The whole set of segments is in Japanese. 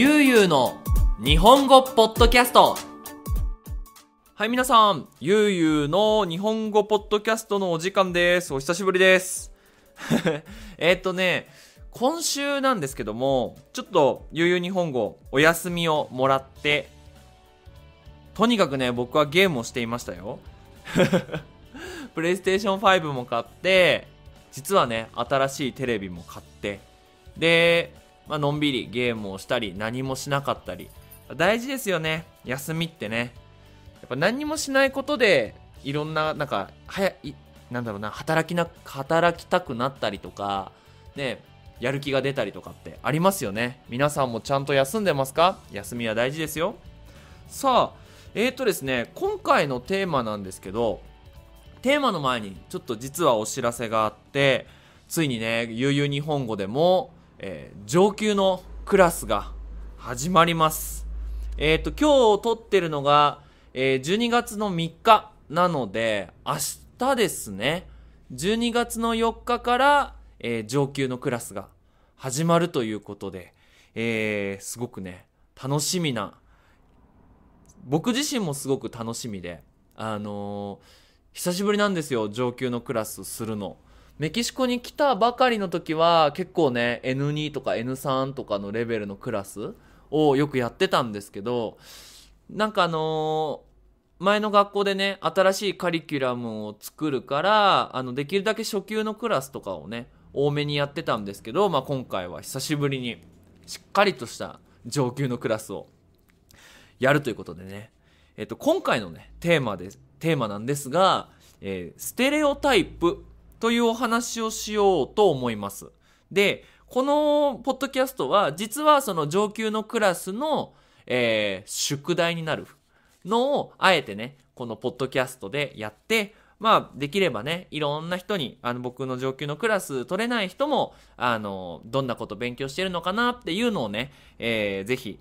ゆうゆうの日本語ポッドキャストはい皆さんゆうゆうの日本語ポッドキャストのお時間ですお久しぶりです えっとね今週なんですけどもちょっとゆうゆう日本語お休みをもらってとにかくね僕はゲームをしていましたよ プレイステーション5も買って実はね新しいテレビも買ってでまあのんびりゲームをしたり、何もしなかったり。大事ですよね。休みってね。やっぱ何もしないことで、いろんな、なんか、早い、なんだろうな、働きな、働きたくなったりとか、ね、やる気が出たりとかってありますよね。皆さんもちゃんと休んでますか休みは大事ですよ。さあ、えーとですね、今回のテーマなんですけど、テーマの前にちょっと実はお知らせがあって、ついにね、悠々日本語でも、えー、上級のクラスが始まります。えっ、ー、と、今日撮ってるのが、えー、12月の3日なので、明日ですね、12月の4日から、えー、上級のクラスが始まるということで、えー、すごくね、楽しみな、僕自身もすごく楽しみで、あのー、久しぶりなんですよ、上級のクラスするの。メキシコに来たばかりの時は結構ね N2 とか N3 とかのレベルのクラスをよくやってたんですけどなんかあのー、前の学校でね新しいカリキュラムを作るからあのできるだけ初級のクラスとかをね多めにやってたんですけど、まあ、今回は久しぶりにしっかりとした上級のクラスをやるということでね、えっと、今回のねテーマでテーマなんですが、えー、ステレオタイプというお話をしようと思います。で、このポッドキャストは実はその上級のクラスの、えー、宿題になるのをあえてね、このポッドキャストでやって、まあ、できればね、いろんな人に、あの、僕の上級のクラス取れない人も、あの、どんなこと勉強してるのかなっていうのをね、えー、ぜひ、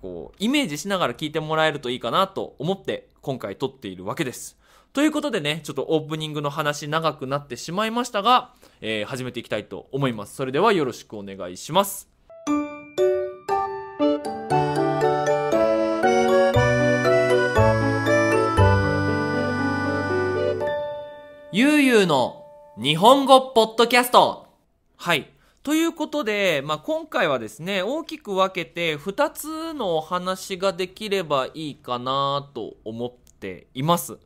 こう、イメージしながら聞いてもらえるといいかなと思って、今回撮っているわけです。ということでね、ちょっとオープニングの話長くなってしまいましたが、えー、始めていきたいと思います。それではよろしくお願いします。ゆうゆうの日本語ポッドキャストはい。ということで、まあ、今回はですね、大きく分けて2つのお話ができればいいかなと思っています。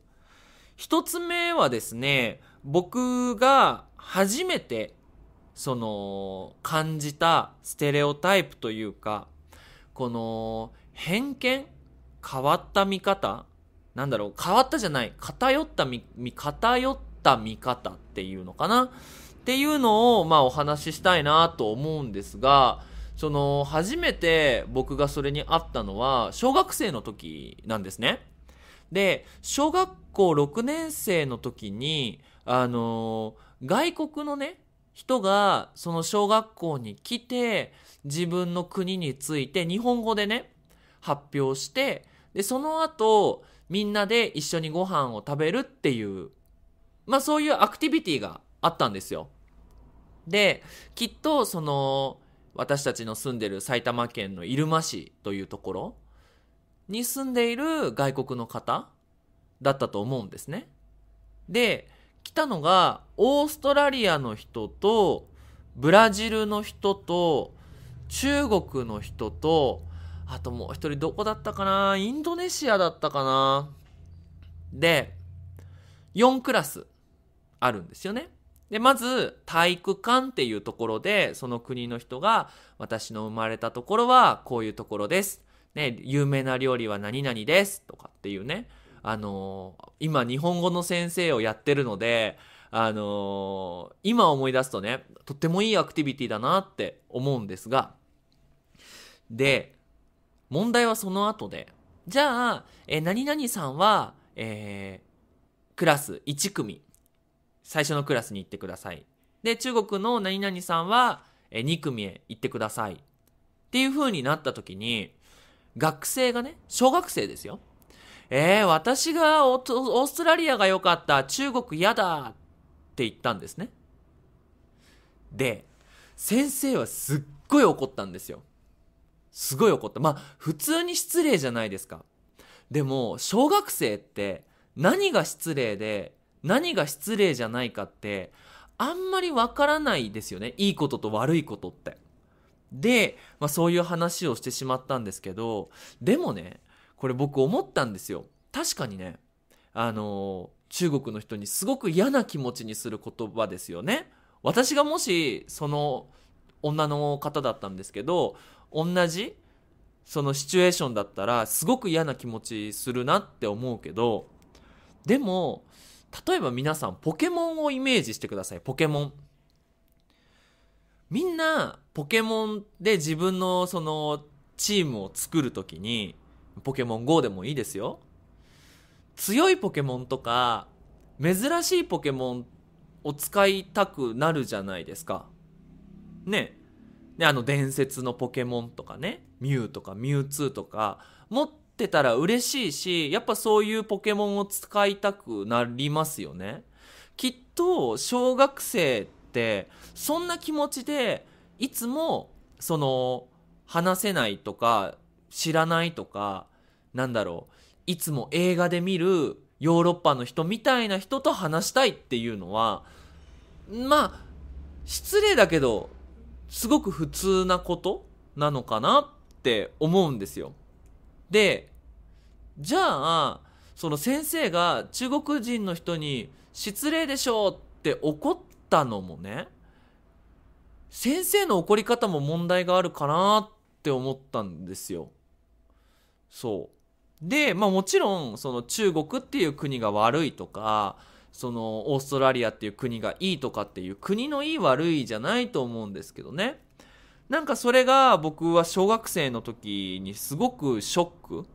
一つ目はですね、僕が初めて、その、感じたステレオタイプというか、この、偏見変わった見方なんだろう変わったじゃない偏った見、偏った見方っていうのかなっていうのを、まあお話ししたいなと思うんですが、その、初めて僕がそれに会ったのは、小学生の時なんですね。で、小学校6年生の時に、あのー、外国のね、人がその小学校に来て、自分の国について日本語でね、発表して、で、その後、みんなで一緒にご飯を食べるっていう、まあそういうアクティビティがあったんですよ。で、きっとその、私たちの住んでる埼玉県の入間市というところに住んでいる外国の方だったと思うんですね。で、来たのがオーストラリアの人とブラジルの人と中国の人とあともう一人どこだったかなインドネシアだったかなで、4クラスあるんですよね。で、まず体育館っていうところでその国の人が私の生まれたところはこういうところです。ね、有名な料理は何々ですとかっていうね、あのー、今日本語の先生をやってるので、あのー、今思い出すとね、とってもいいアクティビティだなって思うんですが、で、問題はその後で、じゃあ、えー、何々さんは、えー、クラス1組、最初のクラスに行ってください。で、中国の何々さんは、えー、2組へ行ってください。っていう風になった時に、学生がね、小学生ですよ。えー、私がオーストラリアが良かった、中国嫌だって言ったんですね。で、先生はすっごい怒ったんですよ。すごい怒った。まあ、普通に失礼じゃないですか。でも、小学生って何が失礼で、何が失礼じゃないかって、あんまりわからないですよね。いいことと悪いことって。で、まあ、そういう話をしてしまったんですけど、でもね、これ僕思ったんですよ。確かにね、あの、中国の人にすごく嫌な気持ちにする言葉ですよね。私がもし、その女の方だったんですけど、同じ、そのシチュエーションだったら、すごく嫌な気持ちするなって思うけど、でも、例えば皆さん、ポケモンをイメージしてください。ポケモン。みんなポケモンで自分のそのチームを作る時に、ポケモン GO でもいいですよ。強いポケモンとか、珍しいポケモンを使いたくなるじゃないですか。ね。で、あの伝説のポケモンとかね、ミュウとかミュウツーとか、持ってたら嬉しいし、やっぱそういうポケモンを使いたくなりますよね。きっと、小学生っってそんな気持ちでいつもその話せないとか知らないとかなんだろういつも映画で見るヨーロッパの人みたいな人と話したいっていうのはまあ失礼だけどすごく普通なことなのかなって思うんですよ。でじゃあその先生が中国人の人に失礼でしょうって怒ったのもね先生の怒り方も問題があるかなって思ったんですよ。そう。で、まあもちろんその中国っていう国が悪いとかそのオーストラリアっていう国がいいとかっていう国のいい悪いじゃないと思うんですけどね。なんかそれが僕は小学生の時にすごくショック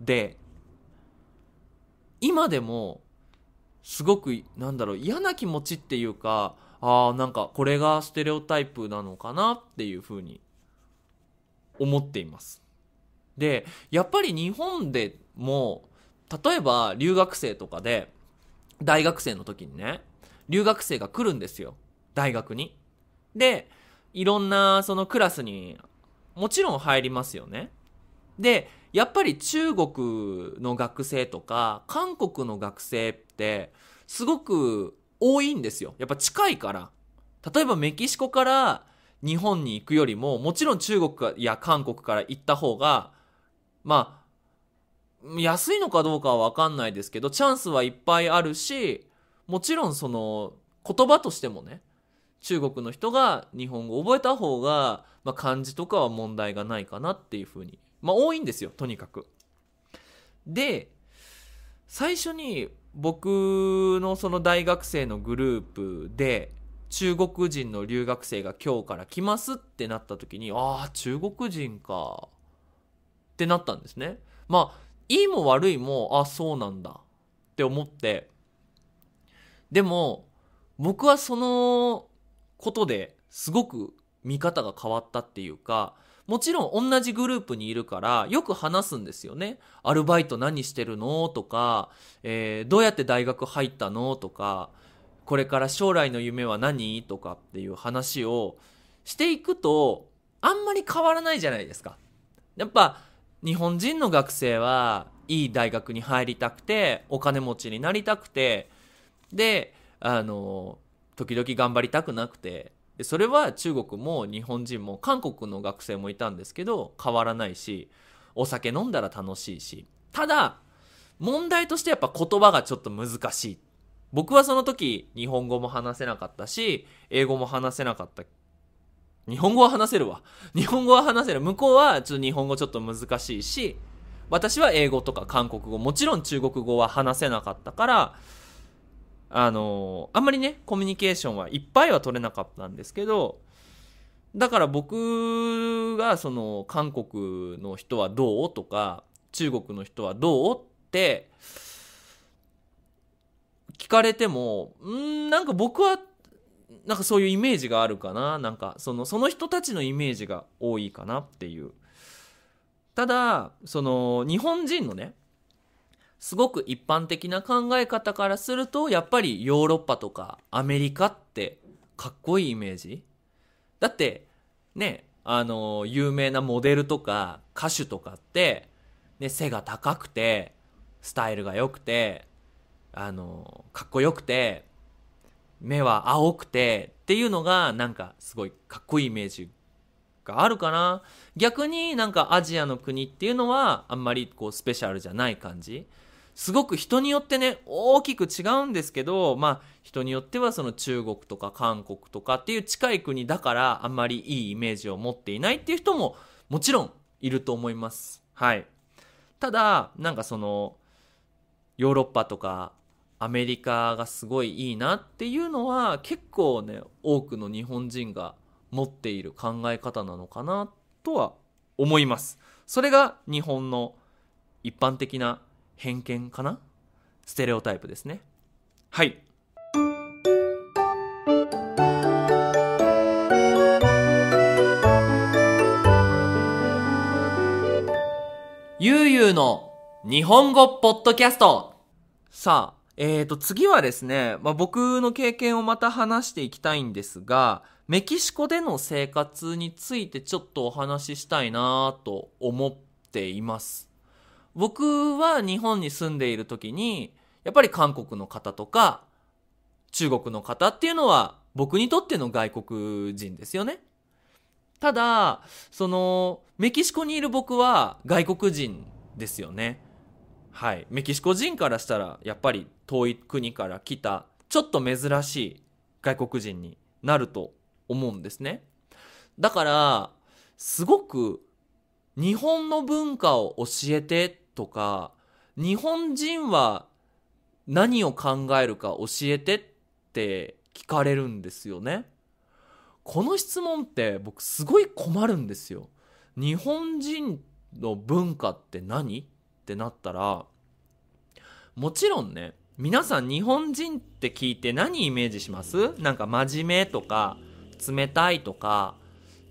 で今でもすごく、なんだろう、嫌な気持ちっていうか、ああ、なんかこれがステレオタイプなのかなっていうふうに思っています。で、やっぱり日本でも、例えば留学生とかで、大学生の時にね、留学生が来るんですよ。大学に。で、いろんなそのクラスにもちろん入りますよね。で、やっぱり中国の学生とか韓国の学生ってすごく多いんですよ。やっぱ近いから。例えばメキシコから日本に行くよりも、もちろん中国や韓国から行った方が、まあ、安いのかどうかはわかんないですけど、チャンスはいっぱいあるし、もちろんその言葉としてもね、中国の人が日本語を覚えた方が、まあ、漢字とかは問題がないかなっていうふうにまあ、多いんですよとにかくで最初に僕のその大学生のグループで中国人の留学生が今日から来ますってなった時にああ中国人かってなったんですねまあいいも悪いもあそうなんだって思ってでも僕はそのことですごく見方が変わったっていうかもちろん同じグループにいるからよく話すんですよね。アルバイト何してるのとか、えー、どうやって大学入ったのとか、これから将来の夢は何とかっていう話をしていくと、あんまり変わらないじゃないですか。やっぱ日本人の学生はいい大学に入りたくて、お金持ちになりたくて、で、あの、時々頑張りたくなくて、でそれは中国も日本人も韓国の学生もいたんですけど変わらないしお酒飲んだら楽しいしただ問題としてやっぱ言葉がちょっと難しい僕はその時日本語も話せなかったし英語も話せなかった日本語は話せるわ日本語は話せる向こうはちょっと日本語ちょっと難しいし私は英語とか韓国語もちろん中国語は話せなかったからあのあんまりねコミュニケーションはいっぱいは取れなかったんですけどだから僕がその韓国の人はどうとか中国の人はどうって聞かれてもんなんか僕はなんかそういうイメージがあるかななんかそのその人たちのイメージが多いかなっていうただその日本人のねすごく一般的な考え方からすると、やっぱりヨーロッパとかアメリカってかっこいいイメージだって、ね、あの、有名なモデルとか歌手とかって、ね、背が高くて、スタイルが良くて、あの、かっこよくて、目は青くてっていうのがなんかすごいかっこいいイメージがあるかな逆になんかアジアの国っていうのはあんまりこうスペシャルじゃない感じすごく人によってね、大きく違うんですけど、まあ、人によってはその中国とか韓国とかっていう近い国だから、あんまりいいイメージを持っていないっていう人も、もちろんいると思います。はい。ただ、なんかその、ヨーロッパとか、アメリカがすごいいいなっていうのは、結構ね、多くの日本人が持っている考え方なのかなとは思います。それが日本の一般的な偏見かなステレオタイプですね。はい。ゆうゆうの日本語ポッドキャストさあ、えーと、次はですね、まあ、僕の経験をまた話していきたいんですが、メキシコでの生活についてちょっとお話ししたいなと思っています。僕は日本に住んでいる時に、やっぱり韓国の方とか、中国の方っていうのは、僕にとっての外国人ですよね。ただ、その、メキシコにいる僕は外国人ですよね。はい。メキシコ人からしたら、やっぱり遠い国から来た、ちょっと珍しい外国人になると思うんですね。だから、すごく日本の文化を教えてとか日本人は何を考えるか教えてって聞かれるんですよね。この質問って僕すごい困るんですよ。日本人の文化って何ってなったらもちろんね皆さん日本人って聞いて何イメージしますなんか真面目とか冷たいとか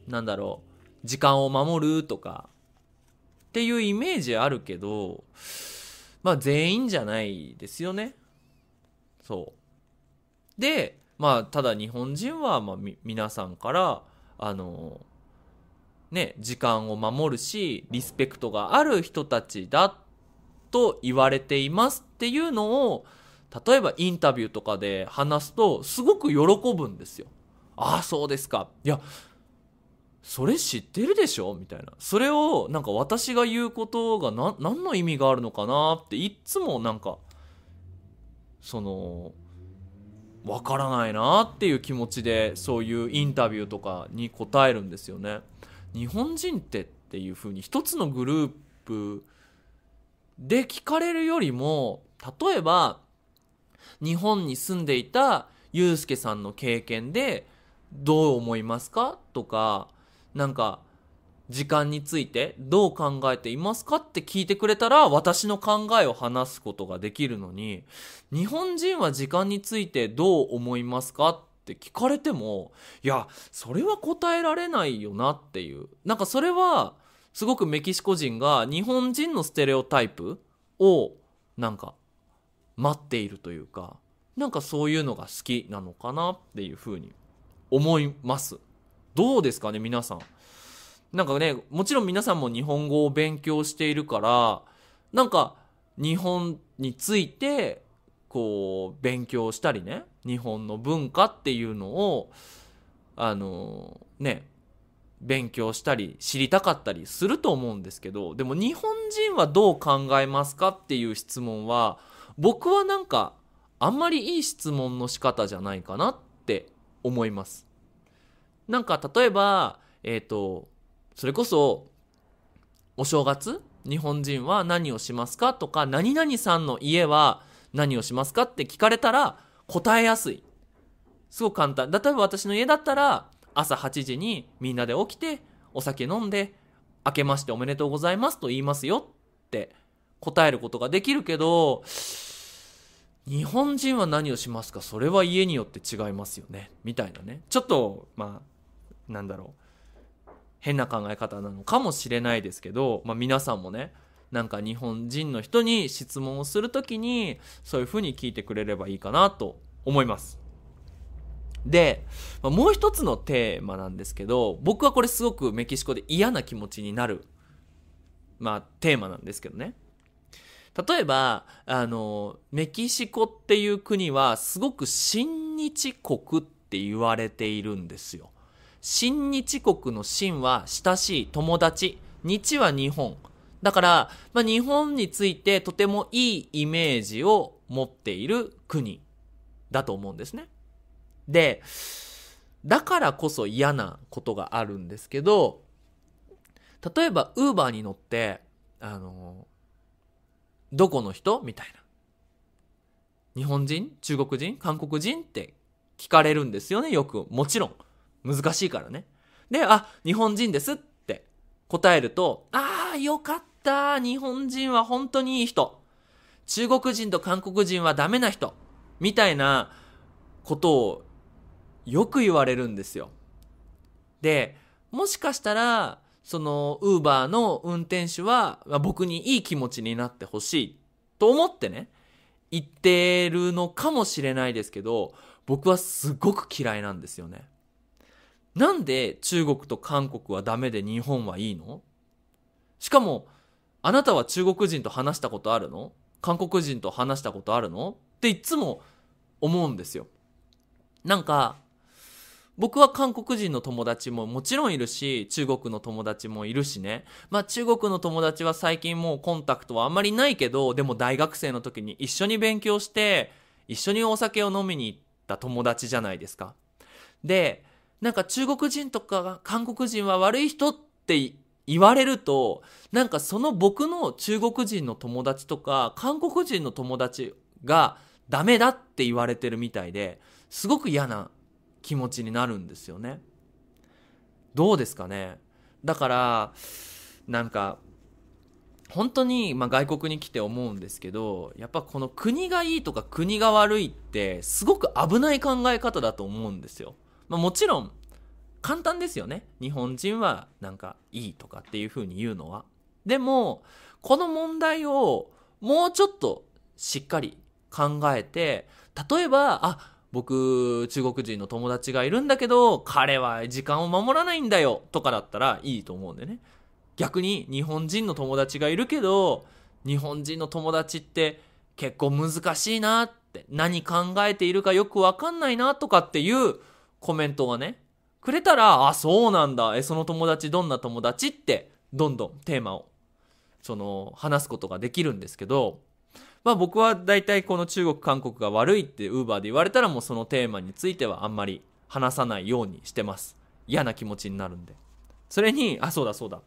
なんだろう時間を守るとかっていうイメージあるけど、まあ全員じゃないですよね。そう。で、まあただ日本人は、まあ皆さんから、あの、ね、時間を守るし、リスペクトがある人たちだと言われていますっていうのを、例えばインタビューとかで話すと、すごく喜ぶんですよ。ああ、そうですか。いや、それ知ってるでしょみたいな。それを、なんか私が言うことがな、何の意味があるのかなって、いっつもなんか、その、わからないなっていう気持ちで、そういうインタビューとかに答えるんですよね。日本人ってっていうふうに、一つのグループで聞かれるよりも、例えば、日本に住んでいたユうスケさんの経験で、どう思いますかとか、なんか、時間についてどう考えていますかって聞いてくれたら私の考えを話すことができるのに日本人は時間についてどう思いますかって聞かれてもいやそれは答えられないよなっていうなんかそれはすごくメキシコ人が日本人のステレオタイプをなんか待っているというかなんかそういうのが好きなのかなっていうふうに思います。どうですかね、皆さん。なんかね、もちろん皆さんも日本語を勉強しているから、なんか日本について、こう、勉強したりね、日本の文化っていうのを、あの、ね、勉強したり知りたかったりすると思うんですけど、でも日本人はどう考えますかっていう質問は、僕はなんかあんまりいい質問の仕方じゃないかなって思います。なんか例えば、えっ、ー、と、それこそ、お正月日本人は何をしますかとか、何々さんの家は何をしますかって聞かれたら答えやすい。すごく簡単。例えば私の家だったら、朝8時にみんなで起きて、お酒飲んで、明けましておめでとうございますと言いますよって答えることができるけど、日本人は何をしますかそれは家によって違いますよね。みたいなね。ちょっと、まあ、なんだろう変な考え方なのかもしれないですけど、まあ、皆さんもねなんか日本人の人に質問をする時にそういうふうに聞いてくれればいいかなと思います。で、まあ、もう一つのテーマなんですけど僕はこれすごくメキシコで嫌な気持ちになる、まあ、テーマなんですけどね。例えばあのメキシコっていう国はすごく親日国って言われているんですよ。親日国の親は親しい友達、日は日本。だから、まあ、日本についてとてもいいイメージを持っている国だと思うんですね。で、だからこそ嫌なことがあるんですけど、例えば、ウーバーに乗って、あの、どこの人みたいな。日本人中国人韓国人って聞かれるんですよね、よく。もちろん。難しいからね。で、あ、日本人ですって答えると、ああ、よかった。日本人は本当にいい人。中国人と韓国人はダメな人。みたいなことをよく言われるんですよ。で、もしかしたら、その、ウーバーの運転手は、僕にいい気持ちになってほしいと思ってね、言ってるのかもしれないですけど、僕はすごく嫌いなんですよね。なんで中国と韓国はダメで日本はいいのしかも、あなたは中国人と話したことあるの韓国人と話したことあるのっていつも思うんですよ。なんか、僕は韓国人の友達ももちろんいるし、中国の友達もいるしね。まあ中国の友達は最近もうコンタクトはあんまりないけど、でも大学生の時に一緒に勉強して、一緒にお酒を飲みに行った友達じゃないですか。で、なんか中国人とか韓国人は悪い人って言われると、なんかその僕の中国人の友達とか韓国人の友達がダメだって言われてるみたいで、すごく嫌な気持ちになるんですよね。どうですかねだから、なんか、本当に、ま外国に来て思うんですけど、やっぱこの国がいいとか国が悪いってすごく危ない考え方だと思うんですよ。まあ、もちろん簡単ですよね日本人はなんかいいとかっていうふうに言うのはでもこの問題をもうちょっとしっかり考えて例えばあ僕中国人の友達がいるんだけど彼は時間を守らないんだよとかだったらいいと思うんでね逆に日本人の友達がいるけど日本人の友達って結構難しいなって何考えているかよくわかんないなとかっていうコメントがね、くれたら、あ、そうなんだ。え、その友達どんな友達って、どんどんテーマを、その、話すことができるんですけど、まあ僕は大体この中国、韓国が悪いってウーバーで言われたらもうそのテーマについてはあんまり話さないようにしてます。嫌な気持ちになるんで。それに、あ、そうだそうだ。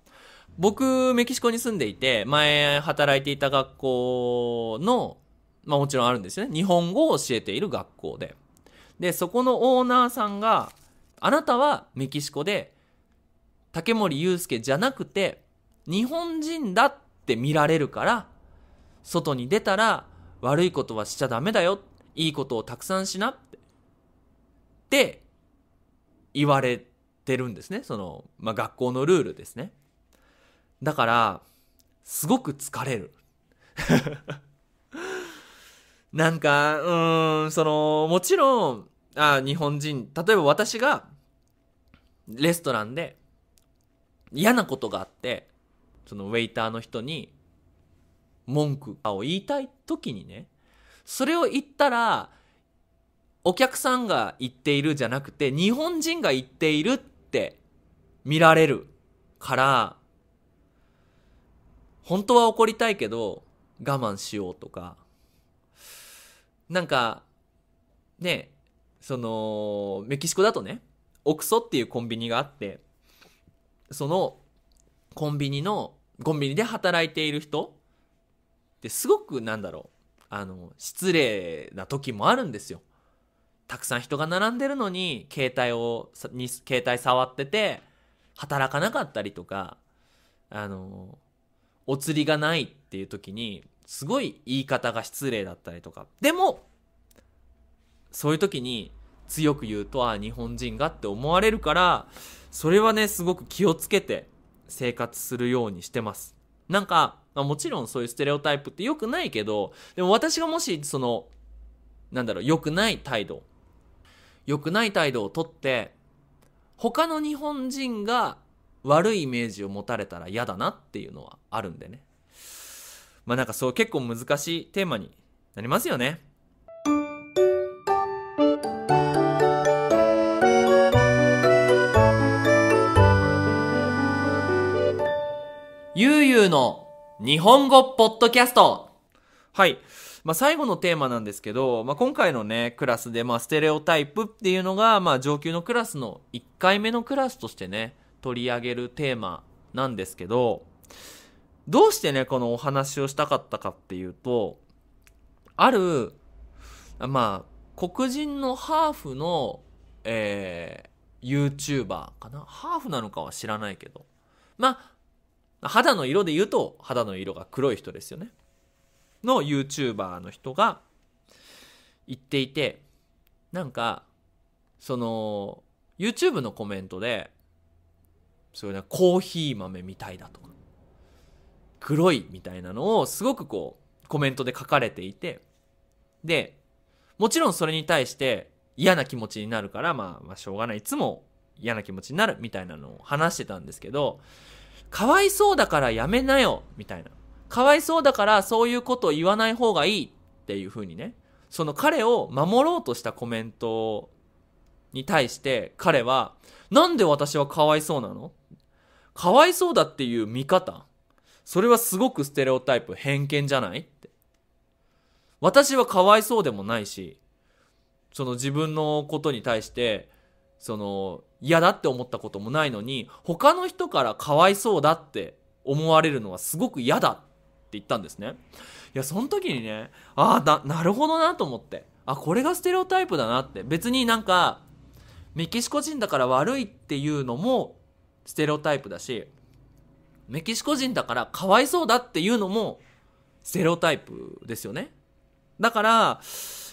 僕、メキシコに住んでいて、前働いていた学校の、まあもちろんあるんですよね。日本語を教えている学校で。で、そこのオーナーさんが、あなたはメキシコで、竹森祐介じゃなくて、日本人だって見られるから、外に出たら悪いことはしちゃダメだよ。いいことをたくさんしなって。って言われてるんですね。その、まあ、学校のルールですね。だから、すごく疲れる。なんか、うーん、その、もちろん、あ日本人例えば私がレストランで嫌なことがあってそのウェイターの人に文句を言いたい時にねそれを言ったらお客さんが言っているじゃなくて日本人が言っているって見られるから本当は怒りたいけど我慢しようとかなんかねその、メキシコだとね、オクソっていうコンビニがあって、そのコンビニの、コンビニで働いている人ってすごくなんだろう、あの、失礼な時もあるんですよ。たくさん人が並んでるのに、携帯を、に、携帯触ってて、働かなかったりとか、あの、お釣りがないっていう時に、すごい言い方が失礼だったりとか。でも、そういう時に強く言うと、ああ、日本人がって思われるから、それはね、すごく気をつけて生活するようにしてます。なんか、まあ、もちろんそういうステレオタイプって良くないけど、でも私がもし、その、なんだろう、良くない態度、良くない態度をとって、他の日本人が悪いイメージを持たれたら嫌だなっていうのはあるんでね。まあなんかそう結構難しいテーマになりますよね。ゆうゆうの日本語ポッドキャストはい。まあ、最後のテーマなんですけど、まあ、今回のね、クラスで、まあ、ステレオタイプっていうのが、まあ、上級のクラスの1回目のクラスとしてね、取り上げるテーマなんですけど、どうしてね、このお話をしたかったかっていうと、ある、まあ、黒人のハーフの、えー、YouTuber かなハーフなのかは知らないけど。まあ、肌の色で言うと、肌の色が黒い人ですよね。の YouTuber の人が言っていて、なんか、その、YouTube のコメントで、そういうね、コーヒー豆みたいだとか、黒いみたいなのをすごくこう、コメントで書かれていて、で、もちろんそれに対して嫌な気持ちになるから、まあ、まあ、しょうがない。いつも嫌な気持ちになるみたいなのを話してたんですけど、かわいそうだからやめなよみたいな。かわいそうだからそういうことを言わない方がいいっていうふうにね、その彼を守ろうとしたコメントに対して彼は、なんで私はかわいそうなのかわいそうだっていう見方それはすごくステレオタイプ、偏見じゃないって。私はかわいそうでもないし、その自分のことに対して、その、嫌だって思ったこともないのに他の人からかわいそうだって思われるのはすごく嫌だって言ったんですねいやその時にねああなるほどなと思ってあこれがステレオタイプだなって別になんかメキシコ人だから悪いっていうのもステレオタイプだしメキシコ人だからかわいそうだっていうのもステレオタイプですよねだから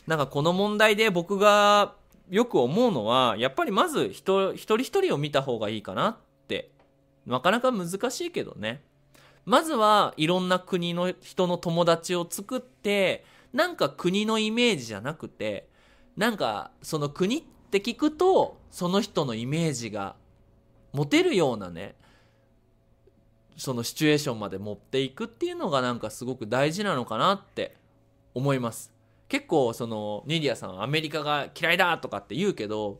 なんかこの問題で僕がよく思うのはやっぱりまず人一人一人を見た方がいいかなってなかなか難しいけどねまずはいろんな国の人の友達を作ってなんか国のイメージじゃなくてなんかその国って聞くとその人のイメージが持てるようなねそのシチュエーションまで持っていくっていうのがなんかすごく大事なのかなって思います。結構そのネィアさんアメリカが嫌いだとかって言うけど、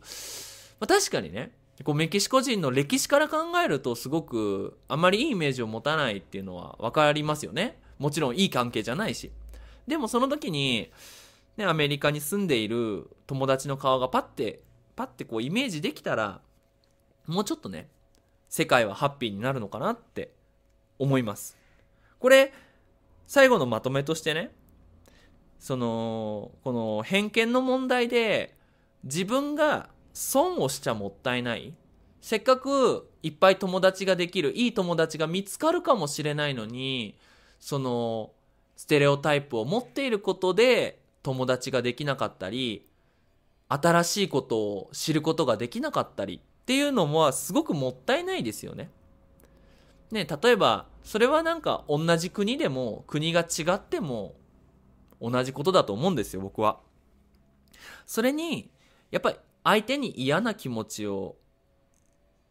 まあ、確かにねこうメキシコ人の歴史から考えるとすごくあまりいいイメージを持たないっていうのは分かりますよねもちろんいい関係じゃないしでもその時に、ね、アメリカに住んでいる友達の顔がパッてパッてこうイメージできたらもうちょっとね世界はハッピーになるのかなって思いますこれ最後のまとめとしてねそのこの偏見の問題で自分が損をしちゃもったいないせっかくいっぱい友達ができるいい友達が見つかるかもしれないのにそのステレオタイプを持っていることで友達ができなかったり新しいことを知ることができなかったりっていうのはすごくもったいないですよね。ね、例えばそれはなんか同じ国でも国が違っても同じことだと思うんですよ、僕は。それに、やっぱり相手に嫌な気持ちを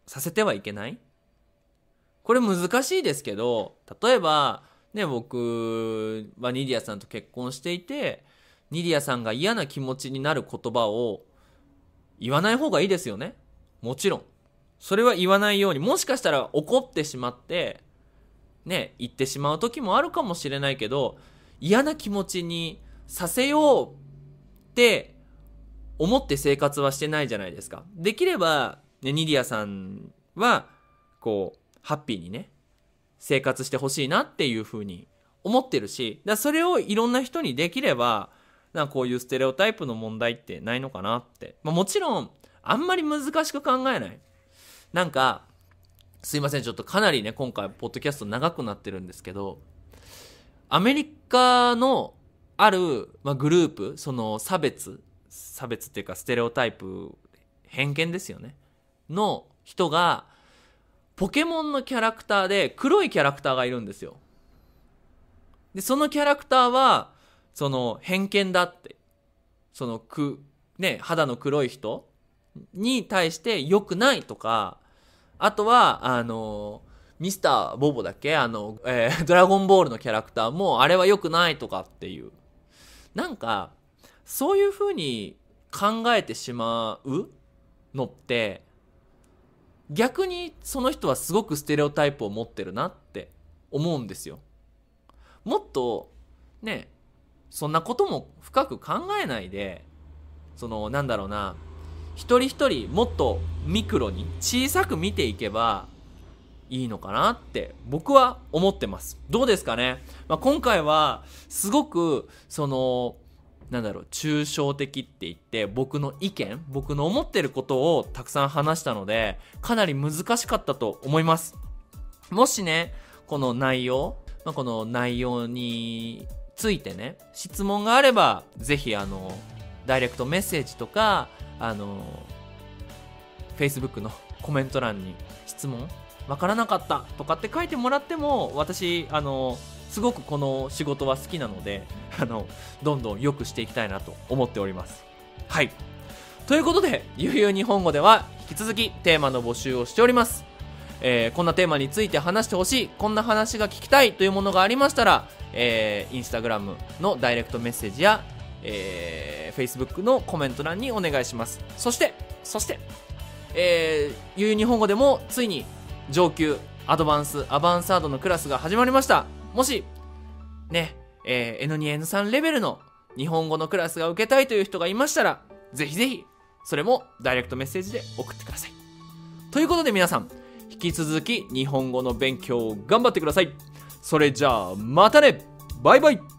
させてはいけない。これ難しいですけど、例えば、ね、僕はニディアさんと結婚していて、ニディアさんが嫌な気持ちになる言葉を言わない方がいいですよね。もちろん。それは言わないように、もしかしたら怒ってしまって、ね、言ってしまう時もあるかもしれないけど、嫌な気持ちにさせようって思って生活はしてないじゃないですか。できれば、ね、ニディアさんは、こう、ハッピーにね、生活してほしいなっていうふうに思ってるし、だそれをいろんな人にできれば、なんこういうステレオタイプの問題ってないのかなって。まあ、もちろん、あんまり難しく考えない。なんか、すいません、ちょっとかなりね、今回、ポッドキャスト長くなってるんですけど、アメリカのある、まあ、グループ、その差別、差別っていうかステレオタイプ、偏見ですよね。の人が、ポケモンのキャラクターで黒いキャラクターがいるんですよ。で、そのキャラクターは、その偏見だって、そのく、ね、肌の黒い人に対して良くないとか、あとは、あの、ミスターボボだっけあの、えー、ドラゴンボールのキャラクターも、あれは良くないとかっていう。なんか、そういう風に考えてしまうのって、逆にその人はすごくステレオタイプを持ってるなって思うんですよ。もっと、ね、そんなことも深く考えないで、その、なんだろうな、一人一人もっとミクロに小さく見ていけば、いいのかなって僕は思ってます。どうですかね、まあ、今回はすごくそのなんだろう抽象的って言って僕の意見僕の思ってることをたくさん話したのでかなり難しかったと思います。もしねこの内容、まあ、この内容についてね質問があれば是非あのダイレクトメッセージとかあの Facebook のコメント欄に質問分からなかったとかって書いてもらっても私あのすごくこの仕事は好きなのであのどんどん良くしていきたいなと思っております。はいということで「ゆうゆう日本語」では引き続きテーマの募集をしております。えー、こんなテーマについて話してほしいこんな話が聞きたいというものがありましたら、えー、インスタグラムのダイレクトメッセージや、えー、Facebook のコメント欄にお願いしますそしてそして、えー、ゆう日本語でもついに上級、アドバンス、アバンサードのクラスが始まりました。もし、ね、えー、N2、N3 レベルの日本語のクラスが受けたいという人がいましたら、ぜひぜひ、それもダイレクトメッセージで送ってください。ということで皆さん、引き続き日本語の勉強を頑張ってください。それじゃあ、またねバイバイ